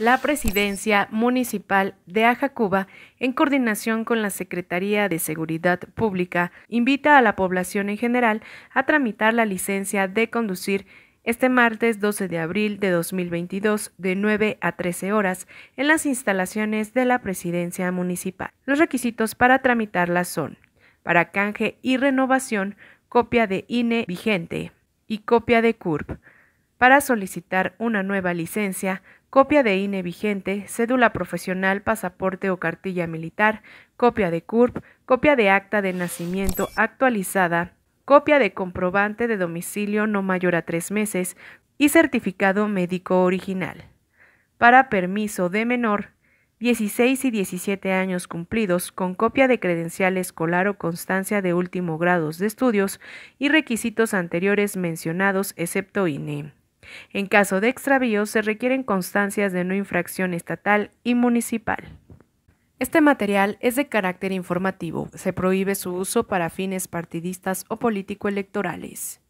la Presidencia Municipal de Ajacuba, en coordinación con la Secretaría de Seguridad Pública, invita a la población en general a tramitar la licencia de conducir este martes 12 de abril de 2022 de 9 a 13 horas en las instalaciones de la Presidencia Municipal. Los requisitos para tramitarla son para canje y renovación, copia de INE vigente y copia de CURP para solicitar una nueva licencia, copia de INE vigente, cédula profesional, pasaporte o cartilla militar, copia de CURP, copia de acta de nacimiento actualizada, copia de comprobante de domicilio no mayor a tres meses y certificado médico original. Para permiso de menor, 16 y 17 años cumplidos con copia de credencial escolar o constancia de último grados de estudios y requisitos anteriores mencionados excepto INE. En caso de extravío, se requieren constancias de no infracción estatal y municipal. Este material es de carácter informativo. Se prohíbe su uso para fines partidistas o político-electorales.